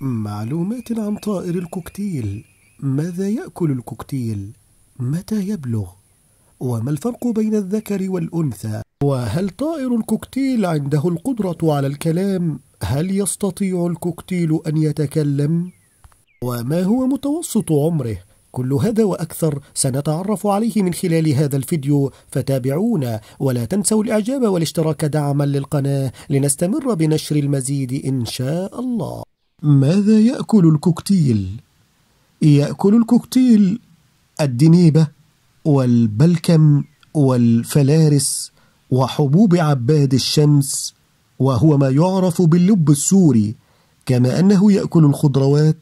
معلومات عن طائر الكوكتيل ماذا يأكل الكوكتيل؟ متى يبلغ؟ وما الفرق بين الذكر والأنثى؟ وهل طائر الكوكتيل عنده القدرة على الكلام؟ هل يستطيع الكوكتيل أن يتكلم؟ وما هو متوسط عمره؟ كل هذا وأكثر سنتعرف عليه من خلال هذا الفيديو فتابعونا ولا تنسوا الإعجاب والاشتراك دعما للقناة لنستمر بنشر المزيد إن شاء الله ماذا يأكل الكوكتيل؟ يأكل الكوكتيل الدنيبة والبلكم والفلارس وحبوب عباد الشمس وهو ما يعرف باللب السوري كما أنه يأكل الخضروات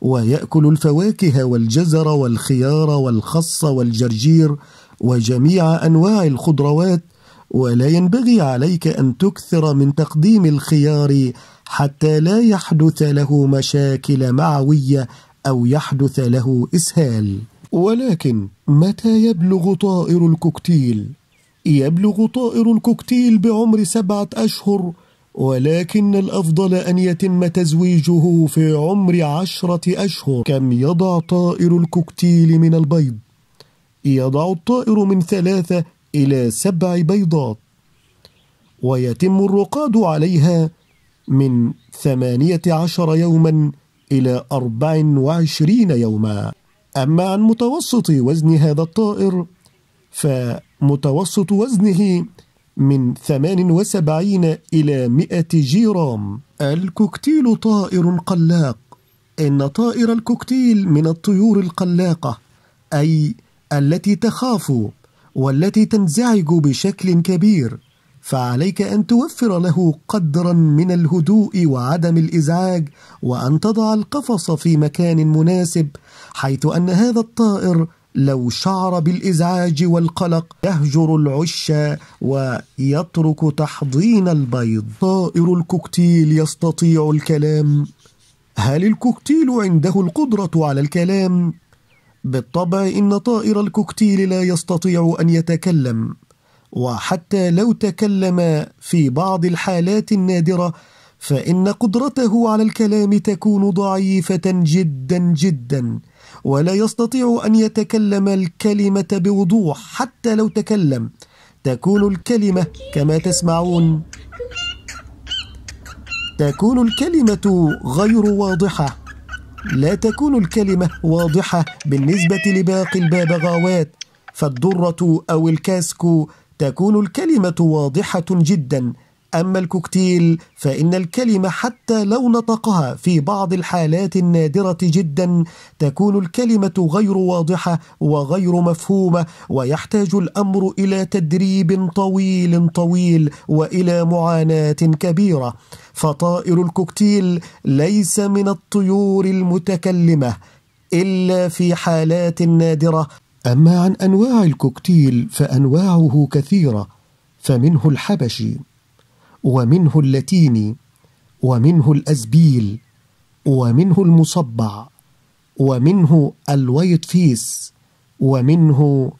ويأكل الفواكه والجزر والخيار والخص والجرجير وجميع أنواع الخضروات ولا ينبغي عليك أن تكثر من تقديم الخيار حتى لا يحدث له مشاكل معوية أو يحدث له إسهال ولكن متى يبلغ طائر الكوكتيل؟ يبلغ طائر الكوكتيل بعمر سبعة أشهر ولكن الأفضل أن يتم تزويجه في عمر عشرة أشهر كم يضع طائر الكوكتيل من البيض؟ يضع الطائر من ثلاثة إلى سبع بيضات ويتم الرقاد عليها من ثمانية عشر يوما إلى أربع وعشرين يوما أما عن متوسط وزن هذا الطائر فمتوسط وزنه من ثمان وسبعين إلى مئة جرام الكوكتيل طائر قلاق إن طائر الكوكتيل من الطيور القلاقة أي التي تخاف والتي تنزعج بشكل كبير فعليك أن توفر له قدرا من الهدوء وعدم الإزعاج وأن تضع القفص في مكان مناسب حيث أن هذا الطائر لو شعر بالإزعاج والقلق يهجر العش ويترك تحضين البيض طائر الكوكتيل يستطيع الكلام هل الكوكتيل عنده القدرة على الكلام؟ بالطبع إن طائر الكوكتيل لا يستطيع أن يتكلم وحتى لو تكلم في بعض الحالات النادره فان قدرته على الكلام تكون ضعيفه جدا جدا ولا يستطيع ان يتكلم الكلمه بوضوح حتى لو تكلم تكون الكلمه كما تسمعون تكون الكلمه غير واضحه لا تكون الكلمه واضحه بالنسبه لباقي الببغاوات فالدره او الكاسكو تكون الكلمة واضحة جدا أما الكوكتيل فإن الكلمة حتى لو نطقها في بعض الحالات النادرة جدا تكون الكلمة غير واضحة وغير مفهومة ويحتاج الأمر إلى تدريب طويل طويل وإلى معاناة كبيرة فطائر الكوكتيل ليس من الطيور المتكلمة إلا في حالات نادرة أما عن أنواع الكوكتيل فأنواعه كثيرة فمنه الحبشي ومنه اللاتيني ومنه الأزبيل ومنه المصبع ومنه الويت فيس ومنه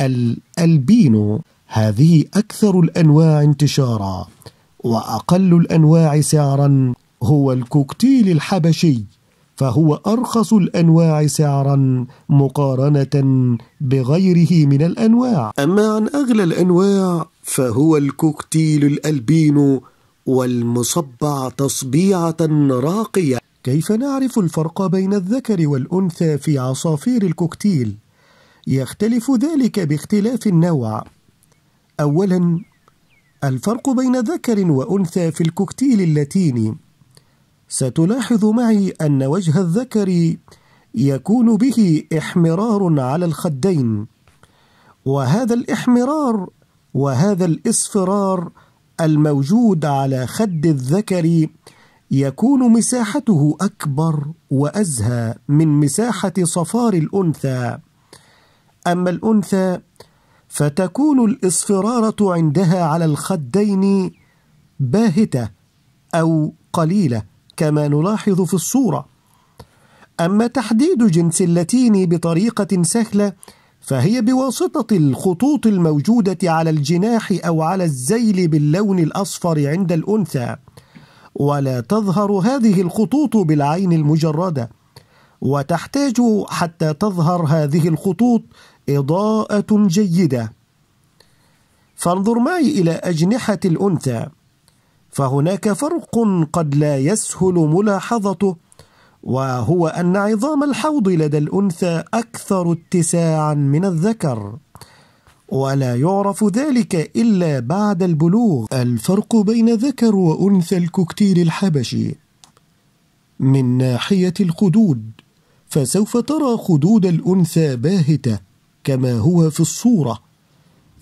الألبينو هذه أكثر الأنواع انتشارا وأقل الأنواع سعرا هو الكوكتيل الحبشي فهو أرخص الأنواع سعرا مقارنة بغيره من الأنواع أما عن أغلى الأنواع فهو الكوكتيل الألبينو والمصبع تصبيعة راقية كيف نعرف الفرق بين الذكر والأنثى في عصافير الكوكتيل؟ يختلف ذلك باختلاف النوع أولا الفرق بين ذكر وأنثى في الكوكتيل اللاتيني ستلاحظ معي أن وجه الذكر يكون به إحمرار على الخدين وهذا الإحمرار وهذا الإصفرار الموجود على خد الذكر يكون مساحته أكبر وأزهى من مساحة صفار الأنثى أما الأنثى فتكون الإصفرارة عندها على الخدين باهتة أو قليلة كما نلاحظ في الصورة أما تحديد جنس اللتين بطريقة سهلة فهي بواسطة الخطوط الموجودة على الجناح أو على الزيل باللون الأصفر عند الأنثى ولا تظهر هذه الخطوط بالعين المجردة وتحتاج حتى تظهر هذه الخطوط إضاءة جيدة فانظر معي إلى أجنحة الأنثى فهناك فرق قد لا يسهل ملاحظته وهو أن عظام الحوض لدى الأنثى أكثر اتساعا من الذكر ولا يعرف ذلك إلا بعد البلوغ الفرق بين ذكر وأنثى الكوكتيل الحبشي من ناحية الخدود فسوف ترى خدود الأنثى باهتة كما هو في الصورة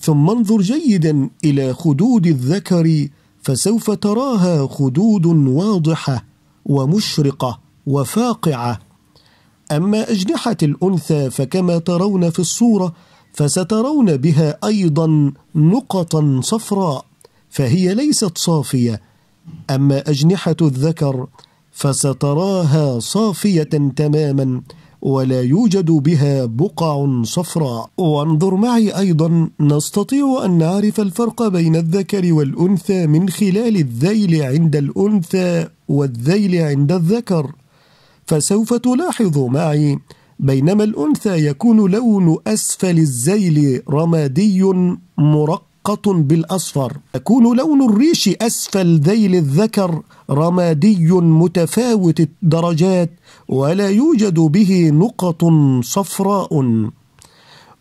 ثم انظر جيدا إلى خدود الذكر فسوف تراها خدود واضحه ومشرقه وفاقعه اما اجنحه الانثى فكما ترون في الصوره فسترون بها ايضا نقطا صفراء فهي ليست صافيه اما اجنحه الذكر فستراها صافيه تماما ولا يوجد بها بقع صفراء وانظر معي أيضا نستطيع أن نعرف الفرق بين الذكر والأنثى من خلال الذيل عند الأنثى والذيل عند الذكر فسوف تلاحظ معي بينما الأنثى يكون لون أسفل الزيل رمادي مرق منقط بالأصفر يكون لون الريش أسفل ذيل الذكر رمادي متفاوت الدرجات ولا يوجد به نقط صفراء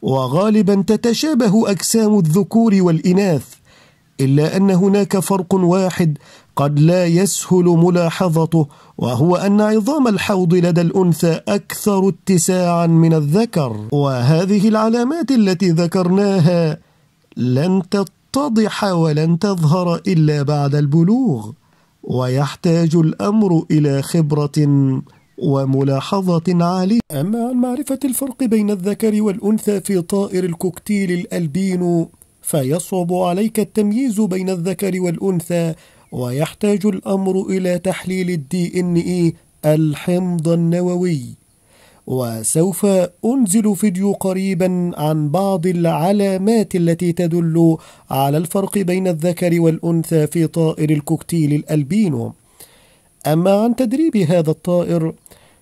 وغالبا تتشابه أجسام الذكور والإناث إلا أن هناك فرق واحد قد لا يسهل ملاحظته وهو أن عظام الحوض لدى الأنثى أكثر اتساعا من الذكر وهذه العلامات التي ذكرناها لن تتضح ولن تظهر إلا بعد البلوغ ويحتاج الأمر إلى خبرة وملاحظة عالية أما عن معرفة الفرق بين الذكر والأنثى في طائر الكوكتيل الألبينو فيصعب عليك التمييز بين الذكر والأنثى ويحتاج الأمر إلى تحليل الدي إن إي الحمض النووي وسوف أنزل فيديو قريبا عن بعض العلامات التي تدل على الفرق بين الذكر والأنثى في طائر الكوكتيل الألبينو أما عن تدريب هذا الطائر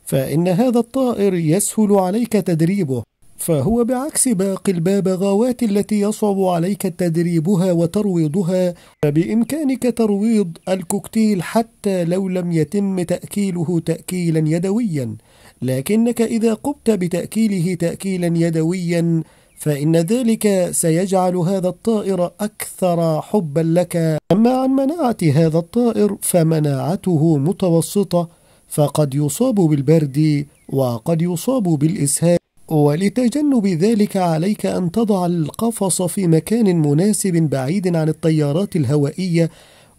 فإن هذا الطائر يسهل عليك تدريبه فهو بعكس باقي الببغاوات التي يصعب عليك تدريبها وترويضها فبإمكانك ترويض الكوكتيل حتى لو لم يتم تأكيله تأكيلا يدويا لكنك إذا قمت بتأكيله تأكيلا يدويا فإن ذلك سيجعل هذا الطائر أكثر حبا لك أما عن مناعة هذا الطائر فمناعته متوسطة فقد يصاب بالبرد وقد يصاب بالإسهال ولتجنب ذلك عليك أن تضع القفص في مكان مناسب بعيد عن التيارات الهوائية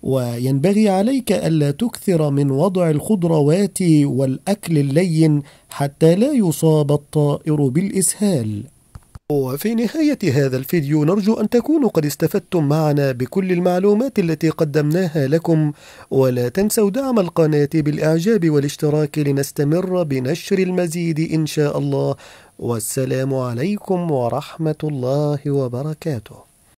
وينبغي عليك ألا تكثر من وضع الخضروات والأكل اللين حتى لا يصاب الطائر بالإسهال وفي نهاية هذا الفيديو نرجو أن تكونوا قد استفدتم معنا بكل المعلومات التي قدمناها لكم ولا تنسوا دعم القناة بالإعجاب والاشتراك لنستمر بنشر المزيد إن شاء الله والسلام عليكم ورحمة الله وبركاته